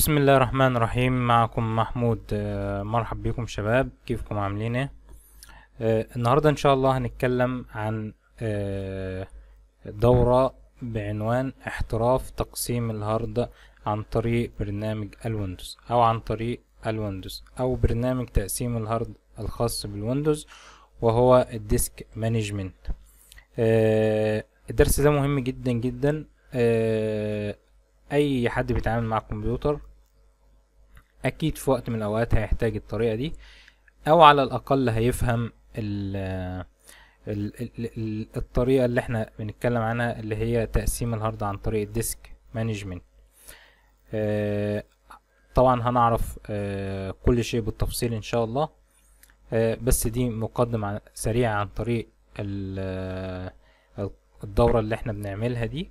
بسم الله الرحمن الرحيم معكم محمود آه، مرحب بكم شباب كيفكم عاملين ايه آه، النهارده ان شاء الله هنتكلم عن آه، دورة بعنوان احتراف تقسيم الهارد عن طريق برنامج الويندوز او عن طريق الويندوز او برنامج تقسيم الهارد الخاص بالويندوز وهو الديسك مانجمنت الدرس ده مهم جدا جدا اي حد بيتعامل مع الكمبيوتر اكيد في وقت من الاوقات هيحتاج الطريقه دي او على الاقل هيفهم ال الـ الـ الطريقه اللي احنا بنتكلم عنها اللي هي تقسيم الهارد عن طريق الديسك مانجمنت آه، طبعا هنعرف آه، كل شيء بالتفصيل ان شاء الله آه، بس دي مقدمه سريعه عن طريق الدوره اللي احنا بنعملها دي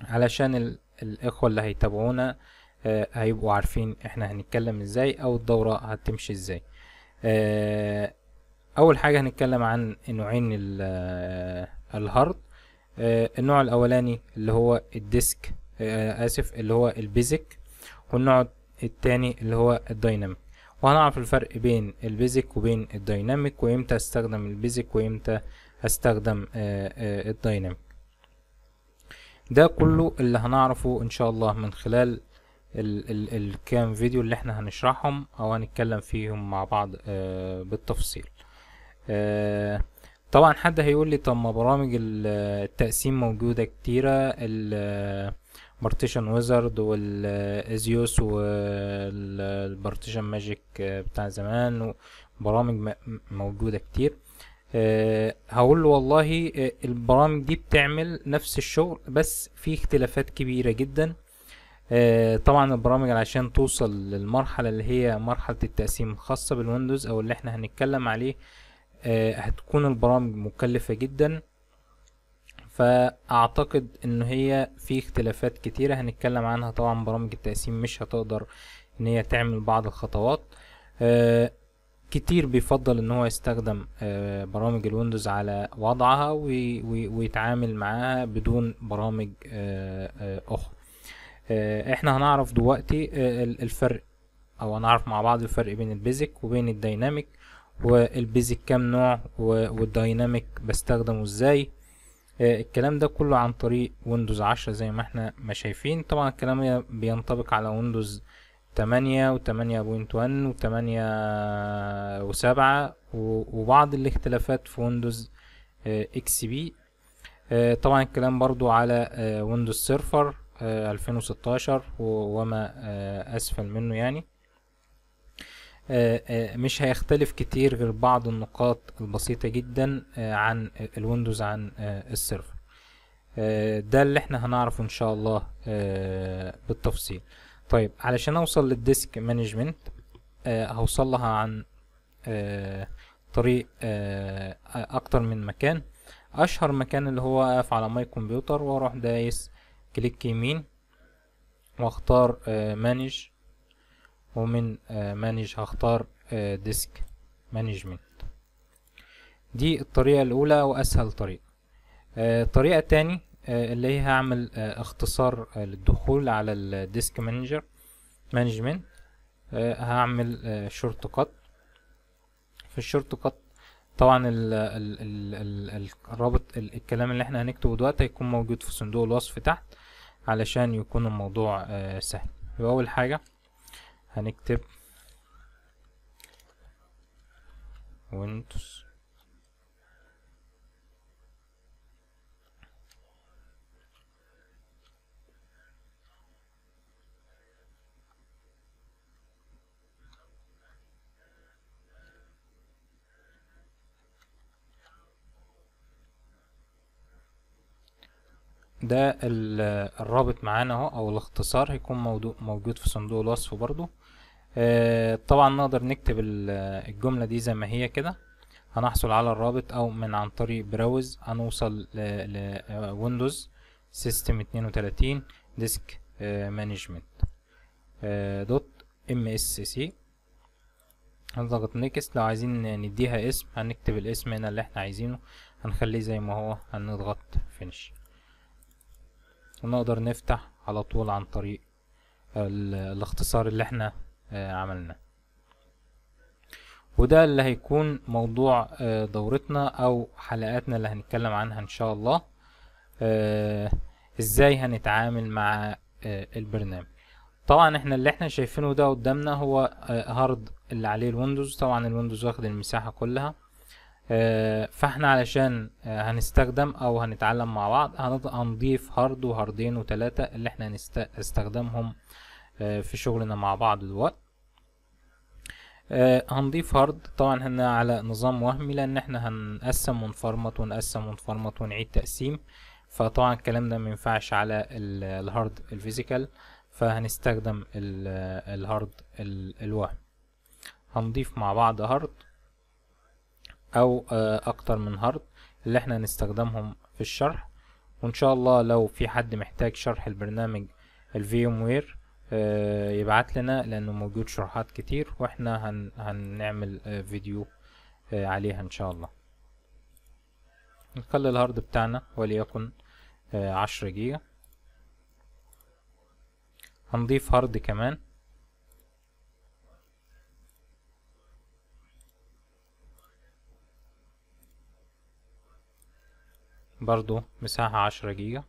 علشان الاخوه اللي هيتابعونا آه، هيبقوا عارفين احنا هنتكلم ازاي او الدورة هتمشي ازاي آه، اول حاجة هنتكلم عن نوعين آه، الهارد النوع الاولاني اللي هو الديسك اسف اللي هو البيزك والنوع التاني اللي هو الدايناميك وهنعرف الفرق بين البيزك وبين الدايناميك وامتى استخدم البيزك وامتى استخدم الدايناميك ده كله اللي هنعرفه ان شاء الله من خلال ال ال الكام فيديو اللي احنا هنشرحهم او هنتكلم فيهم مع بعض آه بالتفصيل آه طبعا حد هيقول لي طب ما برامج التقسيم موجودة كتيرة البارتيشن ويزرد والازيوس والبارتيشن ماجيك بتاع زمان برامج موجودة كتير أه هقول له والله آه، البرامج دي بتعمل نفس الشغل بس في اختلافات كبيرة جدا آه، طبعا البرامج علشان توصل للمرحلة اللي هي مرحلة التقسيم الخاصة بالويندوز او اللي احنا هنتكلم عليه آه، هتكون البرامج مكلفة جدا فاعتقد ان هي في اختلافات كتيرة هنتكلم عنها طبعا برامج التقسيم مش هتقدر ان هي تعمل بعض الخطوات آه، كتير بيفضل ان هو يستخدم برامج الويندوز على وضعها ويتعامل معاها بدون برامج اخرى آه، احنا هنعرف دلوقتي آه، الفرق او هنعرف مع بعض الفرق بين البيزك وبين الدايناميك والبيزك كام نوع والدايناميك بستخدمه ازاي آه، الكلام ده كله عن طريق ويندوز عشرة زي ما احنا ما شايفين طبعا الكلام بينطبق على ويندوز تمانية وتمانية بوينت وان وتمانية وسبعة وبعض الاختلافات في ويندوز اكس بي طبعا الكلام برضو على ويندوز سيرفر 2016 آه، وما آه، أسفل منه يعني آه، مش هيختلف كتير غير بعض النقاط البسيطة جدا عن الويندوز عن السيرفر ده اللي احنا هنعرفه ان شاء الله بالتفصيل طيب علشان اوصل للديسك مانجمنت هوصل لها عن طريق اكتر من مكان اشهر مكان اللي هو اقف على ماي كمبيوتر واروح دايس كليك يمين واختار آه، مانج ومن آه، مانج هختار آه، ديسك مانجمنت دي الطريقة الأولى وأسهل طريقة الطريقة التاني اللي هي هعمل اختصار للدخول على الديسك مانجر مانجمنت هعمل شورت كات في الشورت كات طبعا الـ الـ الـ الرابط الكلام اللي احنا هنكتبه دلوقتي هيكون موجود في صندوق الوصف تحت علشان يكون الموضوع آه، سهل يبقى أول حاجة هنكتب ويندوز ده الرابط معانا اهو او الاختصار هيكون موجود في صندوق الوصف برضو آه، طبعا نقدر نكتب الجملة دي زي ما هي كده هنحصل على الرابط او من عن طريق براوز هنوصل لويندوز سيستم 32 ديسك آه، مانجمنت آه، دوت ام اس سي هنضغط نيكست لو عايزين نديها اسم هنكتب الاسم هنا اللي احنا عايزينه هنخليه زي ما هو هنضغط فينش ونقدر نفتح على طول عن طريق الاختصار اللي احنا آه، عملناه وده اللي هيكون موضوع آه، دورتنا او حلقاتنا اللي هنتكلم عنها ان شاء الله آه، ازاي هنتعامل مع البرنامج طبعا احنا اللي احنا شايفينه ده قدامنا هو هارد اللي عليه الويندوز طبعا الويندوز واخد المساحة كلها آه، فاحنا علشان آه، هنستخدم او هنتعلم مع بعض هنضيف هارد وهاردين وتلاتة اللي احنا هنستخدمهم آه، في شغلنا مع بعض دلوقت هنضيف هارد طبعا هنا على نظام وهمي لان احنا هنقسم ونفرمط ونقسم ونفرمط ونعيد تقسيم فطبعا الكلام ده مينفعش على الهارد الفيزيكال فهنستخدم الهارد الوهمي هنضيف مع بعض هارد او آه، اكتر من هارد اللي احنا هنستخدمهم في الشرح وان شاء الله لو في حد محتاج شرح البرنامج الفيوم وير آه، يبعت لنا لانه موجود شروحات كتير واحنا هن هنعمل آه، فيديو عليها ان شاء الله نخلي الهارد بتاعنا وليكن عشرة جيجا هنضيف هارد كمان برضو مساحة عشرة جيجا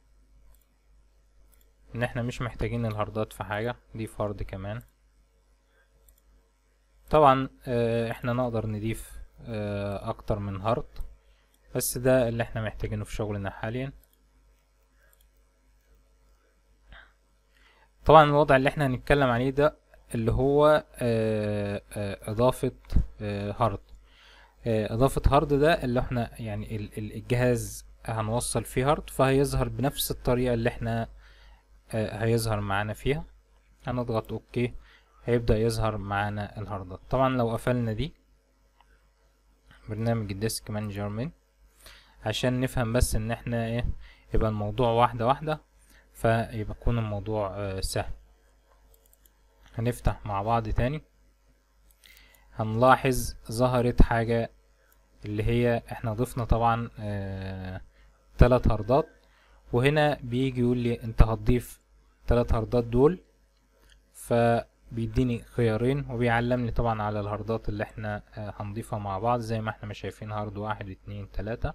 ان احنا مش محتاجين الهاردات في حاجة دي فرد كمان طبعا آه، احنا نقدر نضيف آه، اكتر من هارد بس ده اللي احنا محتاجينه في شغلنا حاليا طبعا الوضع اللي احنا هنتكلم عليه ده اللي هو آه، اضافة هارد اضافة هارد ده اللي احنا يعني الجهاز هنوصل فيه هارد فهيظهر بنفس الطريقة اللي احنا آه، هيظهر معانا فيها هنضغط اوكي هيبدأ يظهر معانا الهاردات طبعا لو قفلنا دي برنامج الديسك مانجر من عشان نفهم بس ان احنا ايه يبقى الموضوع واحدة واحدة فيبقى يكون الموضوع آه، سهل هنفتح مع بعض تاني هنلاحظ ظهرت حاجة اللي هي احنا ضفنا طبعا آه تلات هاردات وهنا بيجي يقول لي انت هتضيف تلات هاردات دول فبيديني خيارين وبيعلمني طبعا على الهاردات اللي احنا آه، هنضيفها مع بعض زي ما احنا ما شايفين هارد واحد اتنين تلاتة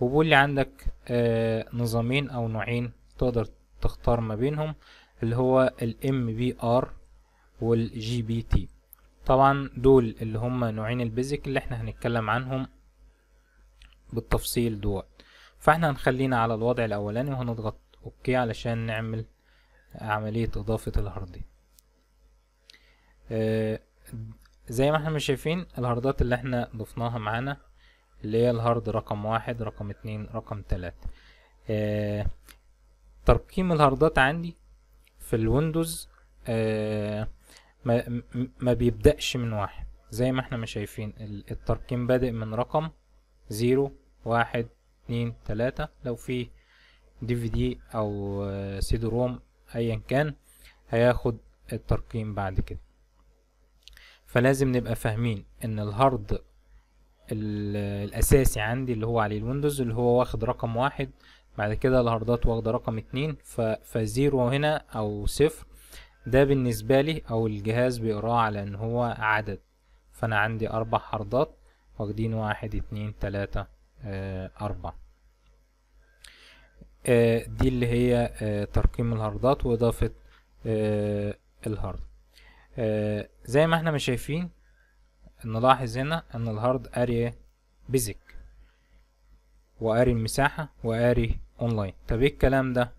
وبيقول لي عندك آه، نظامين او نوعين تقدر تختار ما بينهم اللي هو الام بي ار جي بي تي طبعا دول اللي هم نوعين البيزك اللي احنا هنتكلم عنهم بالتفصيل دول فاحنا هنخلينا على الوضع الاولاني وهنضغط اوكي علشان نعمل عملية اضافة الهاردين آه، زي ما احنا شايفين الهاردات اللي احنا ضفناها معانا اللي هي الهارد رقم واحد رقم اتنين رقم تلاتة آه، ترقيم الهاردات عندي في الويندوز آه، ما, ما بيبدأش من واحد زي ما احنا ما شايفين الترقيم بادئ من رقم زيرو واحد اتنين تلاتة لو في دي في دي او سيدي روم ايا كان هياخد الترقيم بعد كده فلازم نبقى فاهمين ان الهارد الاساسي عندي اللي هو عليه الويندوز اللي هو واخد رقم واحد بعد كده الهاردات واخده رقم اتنين فزيرو هنا او صفر ده بالنسبة لي او الجهاز بيقراه على ان هو عدد فانا عندي اربع هاردات واخدين واحد اتنين تلاتة أربعة آه، دي اللي هي آه، ترقيم الهاردات وإضافة آه، الهارد زي ما احنا مش شايفين نلاحظ هنا ان الهارد قاري بيزك وقاري المساحة وقاري اونلاين طب ايه الكلام ده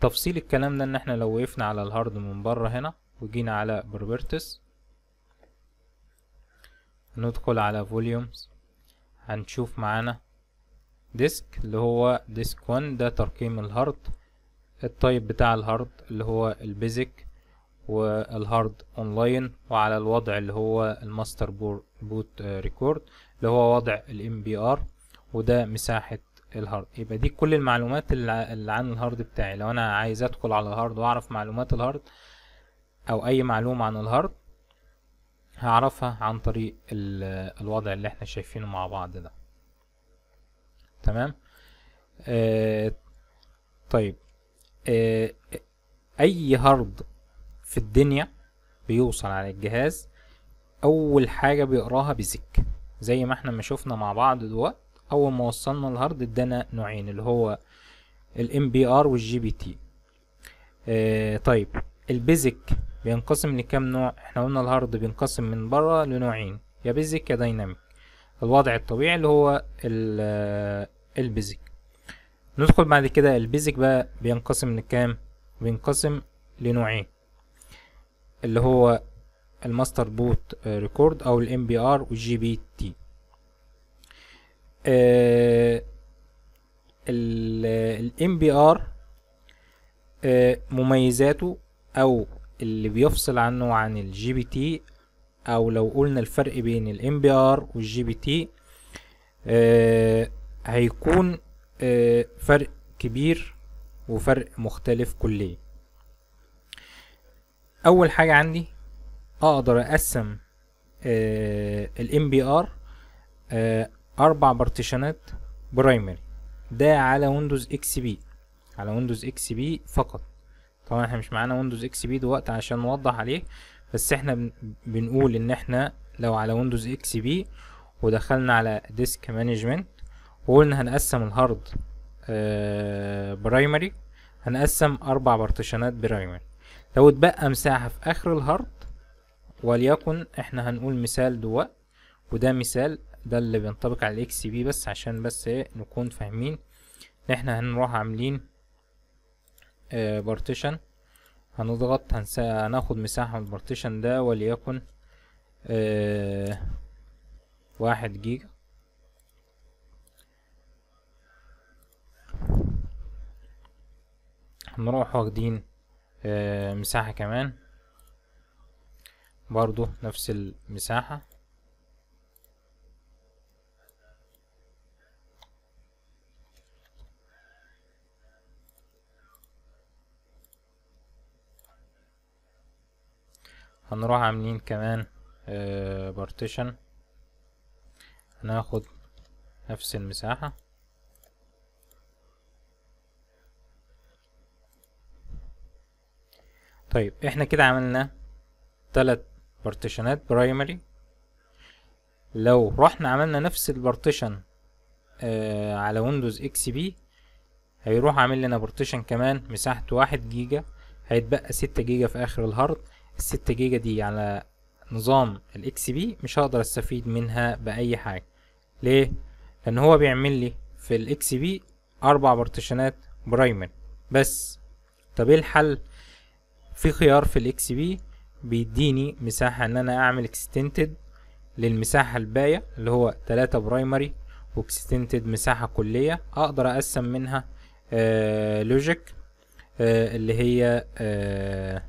تفصيل الكلام ده ان احنا لو وقفنا على الهارد من بره هنا وجينا على بروبرتس ندخل على فوليومز هنشوف معانا ديسك اللي هو ديسك 1 ده ترقيم الهارد التايب بتاع الهارد اللي هو البيزك والهارد اونلاين وعلى الوضع اللي هو الماستر بوت ريكورد اللي هو وضع الام بي ار وده مساحه الهارد يبقى دي كل المعلومات اللي عن الهارد بتاعي لو انا عايز ادخل على الهارد واعرف معلومات الهارد او اي معلومه عن الهارد هعرفها عن طريق الوضع اللي احنا شايفينه مع بعض ده تمام آه طيب آه اي هارد في الدنيا بيوصل على الجهاز اول حاجة بيقراها بزك زي ما احنا ما شفنا مع بعض دلوقت اول ما وصلنا الهارد ادانا نوعين اللي هو الام بي ار والجي بي تي طيب البيزك بينقسم لكام نوع احنا قلنا الهارد بينقسم من بره لنوعين يا بيزك يا دايناميك الوضع الطبيعي اللي هو البيزك ندخل بعد كده البيزك بقى بينقسم لكام بينقسم لنوعين اللي هو الماستر بوت ريكورد او الام بي ار والجي بي تي آه، الام بي ار آه، مميزاته او اللي بيفصل عنه عن الجي بي تي او لو قلنا الفرق بين الام بي ار والجي بي تي آه، هيكون آه، فرق كبير وفرق مختلف كليا اول حاجة عندي اقدر اقسم الام بي ار اربع بارتيشنات برايمري ده على ويندوز اكس بي على ويندوز اكس بي فقط طبعا احنا مش معانا ويندوز اكس بي دلوقتي عشان نوضح عليه بس احنا بنقول ان احنا لو على ويندوز اكس بي ودخلنا على ديسك مانجمنت وقلنا هنقسم الهارد آه، برايمري هنقسم أربع بارتيشنات برايمري لو اتبقى مساحة في آخر الهارد وليكن احنا هنقول مثال دواء وده مثال ده اللي بينطبق على الاكس بي بس عشان بس ايه نكون فاهمين ان احنا هنروح عاملين اه بارتيشن هنضغط هناخد مساحة من البارتيشن ده وليكن اه واحد جيجا هنروح واخدين آه، مساحة كمان برضو نفس المساحة هنروح عاملين كمان بارتيشن آه، هناخد نفس المساحة طيب احنا كده عملنا تلات بارتيشنات برايمري لو رحنا عملنا نفس البارتيشن آه على ويندوز اكس بي هيروح عامل لنا بارتيشن كمان مساحته واحد جيجا هيتبقى ستة جيجا في اخر الهارد الستة جيجا دي على نظام الاكس بي مش هقدر استفيد منها باي حاجة ليه؟ لان هو بيعمل لي في الاكس بي اربع بارتيشنات برايمري بس طب ايه الحل؟ في خيار في الاكس بي بيديني مساحة ان انا اعمل اكستنتد للمساحة الباقية اللي هو تلاتة برايمري واكستنتد مساحة كلية اقدر اقسم منها لوجيك آه، آه، اللي هي آه،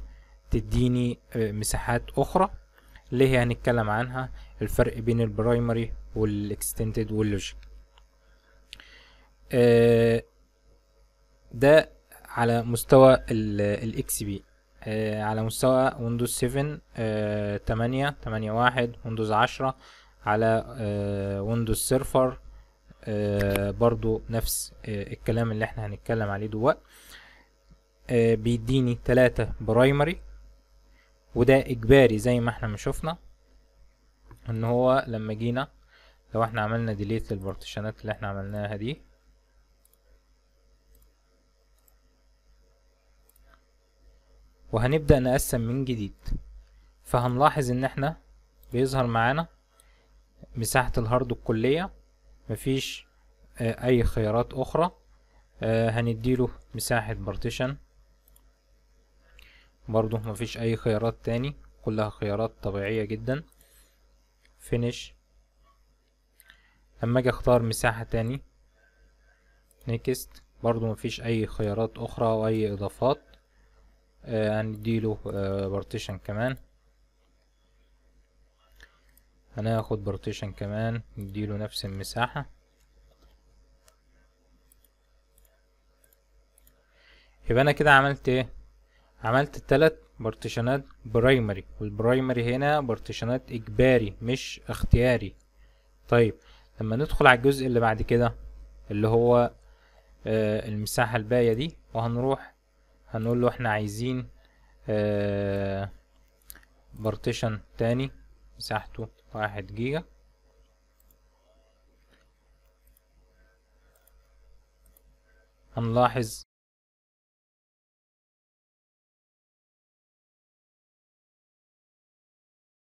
تديني مساحات اخرى اللي هي هنتكلم عنها الفرق بين البرايمري والاكستنتد واللوجيك ده على مستوى الاكس بي آه، على مستوى ويندوز 7 8 8 1 ويندوز 10 على ويندوز آه، سيرفر آه، برضو نفس الكلام اللي احنا هنتكلم عليه دلوقتي بيديني 3 برايمري وده اجباري زي ما احنا ما شفنا ان هو لما جينا لو احنا عملنا ديليت للبارتيشنات اللي احنا عملناها دي وهنبدأ نقسم من جديد فهنلاحظ ان احنا بيظهر معانا مساحة الهارد الكلية مفيش آه، اي خيارات اخرى آه، هنديله مساحة بارتيشن برضو مفيش اي خيارات تاني كلها خيارات طبيعية جدا فينيش اما اجي اختار مساحة تاني نيكست برضو مفيش اي خيارات اخرى او اي اضافات آه، هنديله بارتيشن آه، كمان هناخد بارتيشن كمان نديله نفس المساحة يبقى انا كده عملت ايه عملت تلات بارتيشنات برايمري والبرايمري هنا بارتيشنات اجباري مش اختياري طيب لما ندخل على الجزء اللي بعد كده اللي هو آه المساحة الباقية دي وهنروح هنقول له احنا عايزين بارتيشن آه، تاني مساحته واحد جيجا هنلاحظ